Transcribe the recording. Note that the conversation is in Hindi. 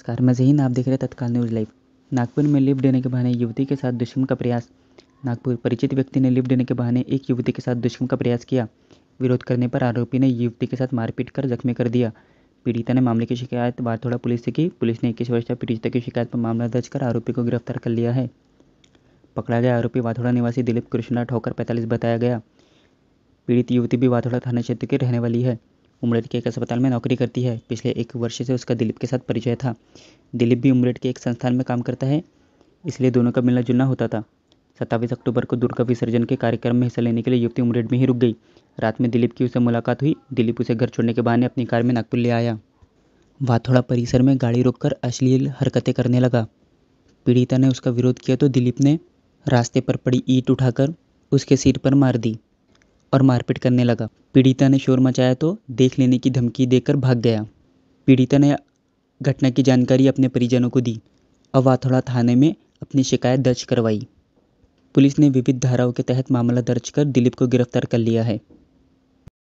नमस्कार मैं जहीन आप देख रहे तत्काल न्यूज़ लाइव नागपुर में लिफ्ट देने के बहाने युवती के साथ दुश्मन का प्रयास नागपुर परिचित व्यक्ति ने लिफ्ट देने के बहाने एक युवती के साथ दुश्मन का प्रयास किया विरोध करने पर आरोपी ने युवती के साथ मारपीट कर जख्मी कर दिया पीड़िता ने मामले की शिकायत बारथोड़ा पुलिस से की पुलिस ने इक्कीस वर्षीय पीड़िता की शिकायत पर मामला दर्ज कर आरोपी को गिरफ्तार कर लिया है पकड़ा गया आरोपी वाथोड़ा निवासी दिलीप कृष्णा ठोकर पैंतालीस बताया गया पीड़ित युवती भी वाथोड़ा थाना क्षेत्र की रहने वाली है उमरेड के एक अस्पताल में नौकरी करती है पिछले एक वर्ष से उसका दिलीप के साथ परिचय था दिलीप भी उमरेड के एक संस्थान में काम करता है इसलिए दोनों का मिलना जुलना होता था सत्ताईस अक्टूबर को दुर्गा विसर्जन के कार्यक्रम में हिस्सा लेने के लिए युवती उमरेड में ही रुक गई रात में दिलीप की उसे मुलाकात हुई दिलीप उसे घर छोड़ने के बहाने अपनी कार में नागपुर ले आया वाथोड़ा परिसर में गाड़ी रोककर अश्लील हरकतें करने लगा पीड़िता ने उसका विरोध किया तो दिलीप ने रास्ते पर पड़ी ईट उठाकर उसके सिर पर मार दी और मारपीट करने लगा पीड़िता ने शोर मचाया तो देख लेने की धमकी देकर भाग गया पीड़िता ने घटना की जानकारी अपने परिजनों को दी और वाथोड़ा थाने में अपनी शिकायत दर्ज करवाई पुलिस ने विविध धाराओं के तहत मामला दर्ज कर दिलीप को गिरफ्तार कर लिया है